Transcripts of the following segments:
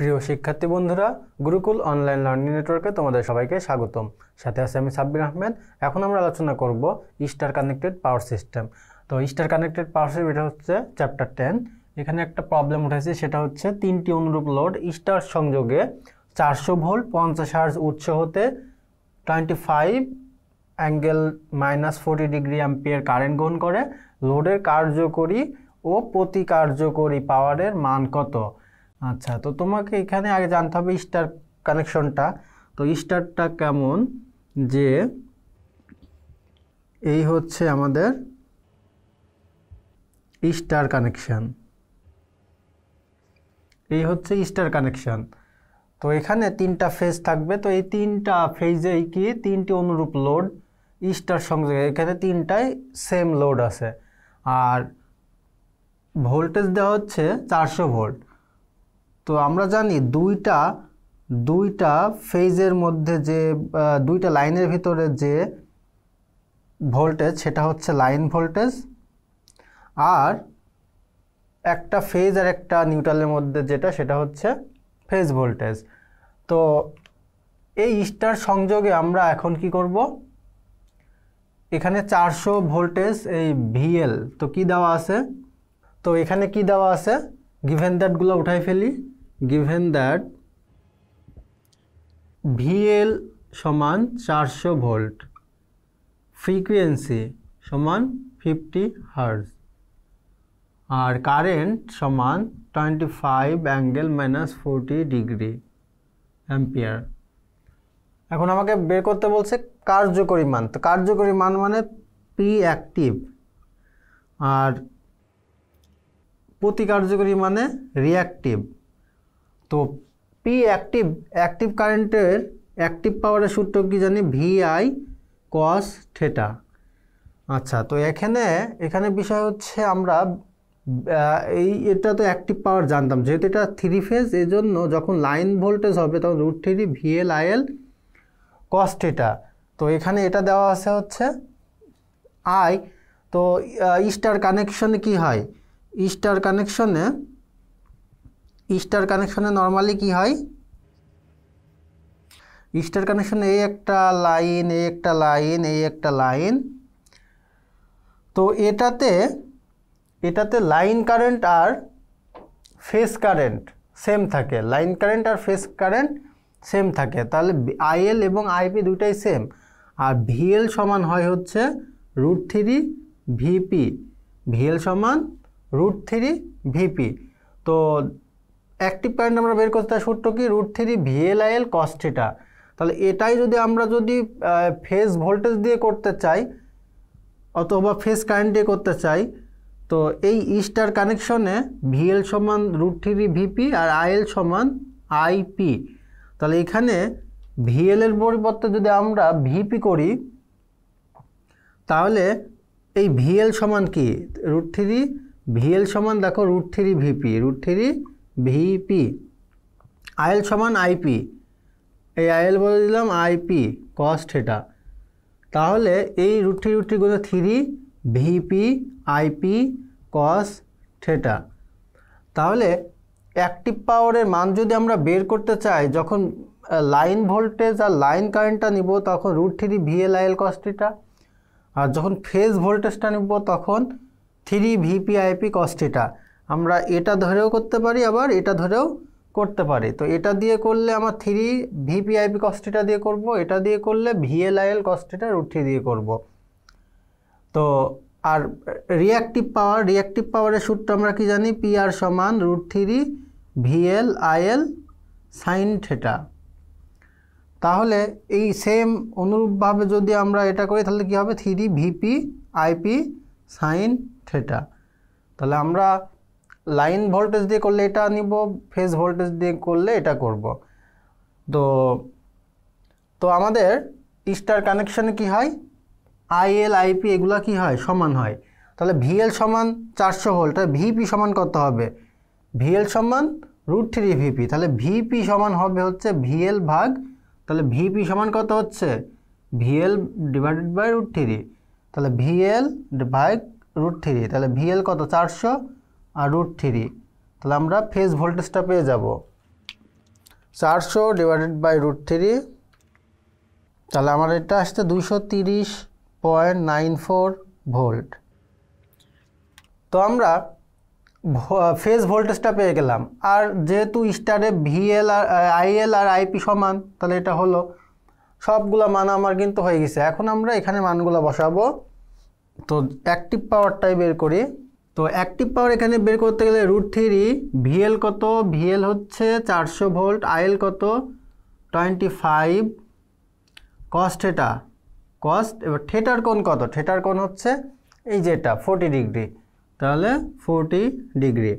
প্রিয় শিক্ষার্থী বন্ধুরা গুরুকুল অনলাইন লার্নিং নেটওয়ার্কে তোমাদের সবাইকে স্বাগতম সাথে আছে আমি সাব্বির আহমেদ এখন আমরা আলোচনা করব স্টার কানেক্টেড পাওয়ার সিস্টেম তো স্টার কানেক্টেড পাওয়ার সিস্টেম এটা হচ্ছে চ্যাপ্টার টেন এখানে একটা প্রবলেম উঠেছে সেটা হচ্ছে তিনটি অনুরূপ লোড স্টার সংযোগে চারশো ভোল্ট পঞ্চাশ হার্জ উৎস হতে twenty five angle minus forty degree ampere current গ্রহণ করে লোডের কার্যকরী ও প্রতি কার্যকরী পাওয়ারের মান কত আচ্ছা তো তোমাকে এখানে আগে জানতে হবে স্টার কানেকশনটা তো স্টারটা কেমন যে এই হচ্ছে আমাদের স্টার কানেকশান এই হচ্ছে স্টার কানেকশান তো এখানে তিনটা ফেজ থাকবে তো এই তিনটা ফেজে কি তিনটি অনুরূপ লোড স্টার সংযোগে এখানে তিনটাই সেম লোড আছে আর ভোল্টেজ দেওয়া হচ্ছে চারশো ভোল্ট তো আমরা জানি দুইটা দুইটা ফেজের মধ্যে যে দুইটা লাইনের ভিতরে যে ভোল্টেজ সেটা হচ্ছে লাইন ভোল্টেজ আর একটা ফেজ আর একটা নিউট্রালের মধ্যে যেটা সেটা হচ্ছে ফেজ ভোল্টেজ তো এই স্টার সংযোগে আমরা এখন কি করব এখানে চারশো ভোল্টেজ এই ভিএল তো কি দেওয়া আছে তো এখানে কি দেওয়া আছে গিভেন দ্যাটগুলো উঠাই ফেলি গিভেন দ্যাট ভিএল সমান চারশো ভোল্ট ফ্রিকুয়েন্সি সমান ফিফটি হার্স আর কারেন্ট সমান twenty five angle minus forty degree ampere এখন আমাকে বের করতে বলছে কার্যকরী মান তো কার্যকরী মান মানে পি অ্যাক্টিভ আর প্রতি কার্যকরী মানে রিয়াক্টিভ তো পি অ্যাক্টিভ অ্যাক্টিভ কারেন্টের অ্যাক্টিভ পাওয়ারের সূত্র কি জানি ভি আই কস থেটা আচ্ছা তো এখানে এখানে বিষয় হচ্ছে আমরা এই এটা তো অ্যাক্টিভ পাওয়ার জানতাম যেহেতু এটা থ্রি ফেজ এজন্য যখন লাইন ভোল্টেজ হবে তখন root three VL IL cos theta তো এখানে এটা দেওয়া আছে হচ্ছে আই তো স্টার কানেকশনে e কি হয় স্টার e কানেকশনে স্টার কানেকশনে নর্মালি কি হয় স্টার কানেকশন এই একটা লাইন এই একটা লাইন এই একটা লাইন তো এটাতে এটাতে লাইন কারেন্ট আর ফেস কারেন্ট সেম থাকে লাইন কারেন্ট আর ফেস কারেন্ট সেম থাকে তাহলে আইএল এবং আইপি দুটাই সেম আর ভিএল সমান হয় হচ্ছে রুট থ্রি ভিপি ভিএল সমান রুট থ্রি ভিপি তো অ্যাক্টিভ কারেন্ট আমরা বের করতে চাই সূত্র কি রুট থ্রি ভিএলআইএল কস্টেটা তাহলে এটাই যদি আমরা যদি ফেস ভোল্টেজ দিয়ে করতে চাই অথবা ফেস কারেন্ট দিয়ে করতে চাই তো এই স্টার কানেকশনে ভিএল সমান রুট থ্রি ভিপি আর আইএল সমান আইপি তাহলে এখানে ভিএলের পরিবর্তে যদি আমরা ভিপি করি তাহলে এই ভিএল সমান কি রুট থ্রি ভিএল সমান দেখো root three VP root three VP IL সমান আইপি এই আইএল বলে দিলাম আইপি কস থেটা তাহলে এই রুট থ্রি থ্রি গুলো three VP IP cos theta তাহলে অ্যাক্টিভ পাওয়ারের মান যদি আমরা বের করতে চাই যখন লাইন ভোল্টেজ আর লাইন কারেন্টটা নিব তখন root three VL IL cos theta আর যখন ফেজ ভোল্টেজটা নিব তখন three VP IP cos theta আমরা এটা ধরেও করতে পারি আবার এটা ধরেও করতে পারি তো এটা দিয়ে করলে আমার থ্রি ভিপিআইপি কস্টেটা দিয়ে করব এটা দিয়ে করলে ভিএলআইএল কস্টেটা রুট থ্রি দিয়ে করব তো আর রিয়াক্টিভ পাওয়ার রিয়াক্টিভ পাওয়ারের সূত্র আমরা কি জানি পি আর সমান root three VL IL sine theta তাহলে এই সেম অনুরূপভাবে যদি আমরা এটা করি তাহলে কি হবে three VP IP sine theta তাহলে আমরা লাইন ভোল্টেজ দিয়ে করলে এটা নিব ফেজ ভোল্টেজ দিয়ে করলে এটা করব তো তো আমাদের স্টার কানেকশানে কি হয় আইএল আইপি এগুলো কি হয় সমান হয় তাহলে ভিএল সমান চারশো ভোল্ট তাহলে ভিপি সমান কত হবে ভিএল সমান রুট থ্রি ভিপি তাহলে ভিপি সমান হবে হচ্ছে ভিএল ভাগ তাহলে ভিপি সমান কত হচ্ছে VL divided by root three তাহলে ভিএল ভাগ রুট থ্রি তাহলে ভিএল কত চারশো আর রুট থ্রি তাহলে আমরা ফেজ ভোল্টেজটা পেয়ে যাব চারশো ডিভাইডেড বাই রুট থ্রি তাহলে আমার এটা আসছে দুশো তিরিশ পয়েন্ট নাইন ফোর ভোল্ট তো আমরা ফেজ ভোল্টেজটা পেয়ে গেলাম আর যেহেতু স্টারে ভিএল আর আইএল আর আইপি সমান তাহলে এটা হলো সবগুলো মান আমার কিন্তু হয়ে গেছে এখন আমরা এখানে মানগুলো বসাবো তো অ্যাক্টিভ পাওয়ারটাই বের করি তো অ্যাক্টিভ পাওয়ার এখানে বের করতে গেলে রুট থ্রি ভিএল কত ভিএল হচ্ছে চারশো ভোল্ট আইএল কত twenty five cos theta cost এবার থেটার কোন কত থেটার কোন হচ্ছে এই যেটা ফোর্টি ডিগ্রি তাহলে ফোর্টি ডিগ্রি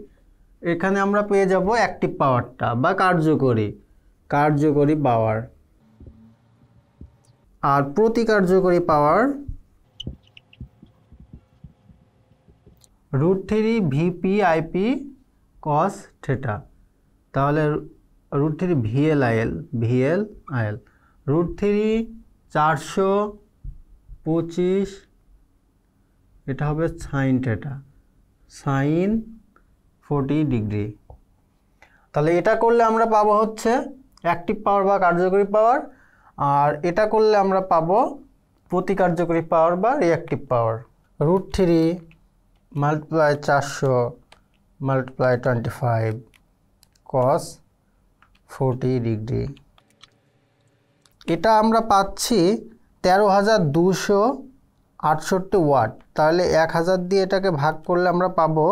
এখানে আমরা পেয়ে যাব অ্যাক্টিভ পাওয়ারটা বা কার্যকরী কার্যকরী পাওয়ার আর প্রতি কার্যকরী power root three VP IP cos theta তাহলে root three VL IL VL IL root three চারশো পঁচিশ এটা হবে sine theta sine forty degree তাহলে এটা করলে আমরা পাবো হচ্ছে অ্যাক্টিভ পাওয়ার বা কার্যকরী পাওয়ার আর এটা করলে আমরা পাবো প্রতি কার্যকরী পাওয়ার বা reactive power root three multiply চারশো multiply twenty five cos forty degree এটা আমরা পাচ্ছি তেরো হাজার দুশো আটষট্টি ওয়াট তাহলে এক হাজার দিয়ে এটাকে ভাগ করলে আমরা পাবো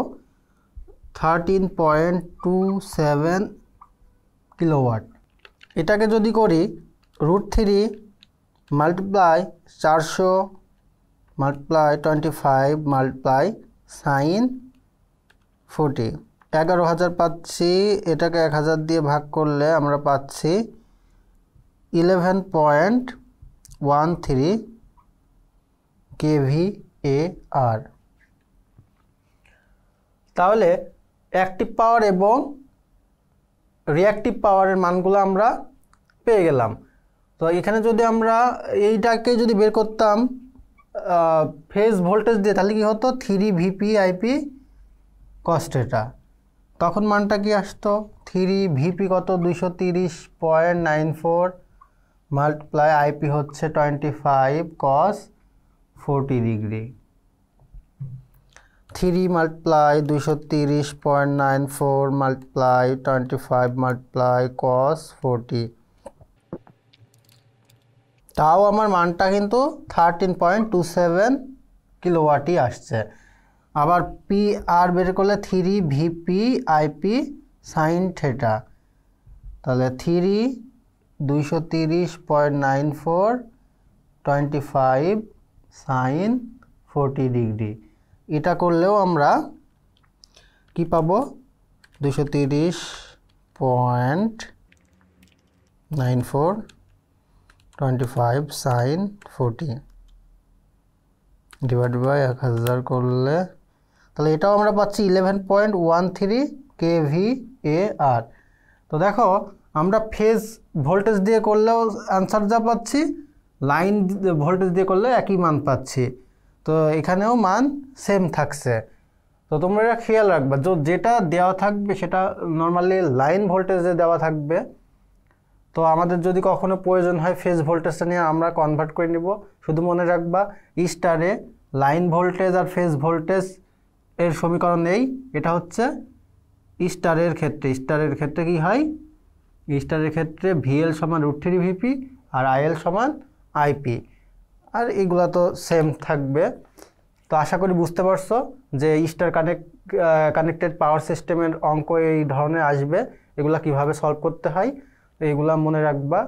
thirteen point two seven kilowatt এটাকে যদি করি রুট থ্রি মাল্টিপ্লাই চারশো multiply twenty five multiply sine forty এগারো হাজার পাচ্ছি এটাকে এক হাজার দিয়ে ভাগ করলে আমরা পাচ্ছি eleven point one three KV A R তাহলে অ্যাক্টিভ পাওয়ার এবং রিয়াক্টিভ পাওয়ারের মানগুলো আমরা পেয়ে গেলাম তো এখানে যদি আমরা এইটাকে যদি বের করতাম ফেজ ভোল্টেজ দিয়ে তাহলে কী হতো থ্রি ভিপি আইপি কস্টেটা তখন মানটা কি আসতো থ্রি ভিপি কত দুইশো তিরিশ point nine four multiply IP হচ্ছে twenty five cos forty degree three multiply দুইশো তিরিশ point nine four multiply twenty five multiply cos forty তাও আমার মানটা কিন্তু থার্টিন পয়েন্ট টু সেভেন কিলোওয়াটই আসছে আবার পি আর বের করলে three VP IP sine theta তাহলে থ্রি দুইশো তিরিশ point nine four twenty five sine forty degree এটা করলেও আমরা কি পাবো দুশো তিরিশ point nine four twenty sine forty divide by এক হাজার করলে তাহলে এটাও আমরা পাচ্ছি eleven point one three K V A R তো দেখো আমরা ফেজ ভোল্টেজ দিয়ে করলেও অ্যান্সার যা পাচ্ছি লাইন ভোল্টেজ দিয়ে করলে একই মান পাচ্ছি তো এখানেও মান সেম থাকছে তো তোমরা খেয়াল রাখবে যেটা দেওয়া থাকবে সেটা নর্মালি লাইন ভোল্টেজে দেওয়া থাকবে তো আমাদের যদি কখনো প্রয়োজন হয় ফেজ ভোল্টেজটা নিয়ে আমরা কনভার্ট করে নিব শুধু মনে রাখবা স্টারে লাইন ভোল্টেজ আর ফেজ ভোল্টেজ এর সমীকরণ নেই এটা হচ্ছে স্টারের ক্ষেত্রে স্টারের ক্ষেত্রে কি হয় স্টারের ক্ষেত্রে ভিএল সমান রুট থ্রি ভিপি আর আইএল সমান আইপি আর এগুলো তো সেম থাকবে তো আশা করি বুঝতে পারছো যে স্টার কানেক্ট কানেক্টেড পাওয়ার সিস্টেমের অঙ্ক এই ধরনের আসবে এগুলা কিভাবে সলভ করতে হয় এগুলো মনে রাখবা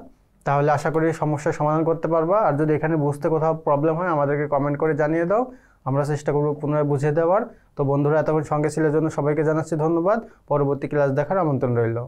তাহলে আশা করি সমস্যার সমাধান করতে পারবা আর যদি এখানে বুঝতে কোথাও প্রবলেম হয় আমাদেরকে কমেন্ট করে জানিয়ে দাও আমরা চেষ্টা করবো পুনরায় বুঝিয়ে দেওয়ার তো বন্ধুরা এতক্ষণ সঙ্গে ছিলের জন্য সবাইকে জানাচ্ছি ধন্যবাদ পরবর্তী ক্লাস দেখার আমন্ত্রণ রইল